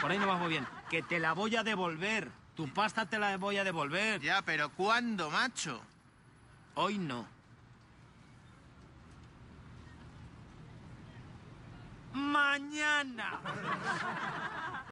Por ahí no vas muy bien. Que te la voy a devolver. Tu pasta te la voy a devolver. Ya, pero ¿cuándo, macho? Hoy no. Mañana.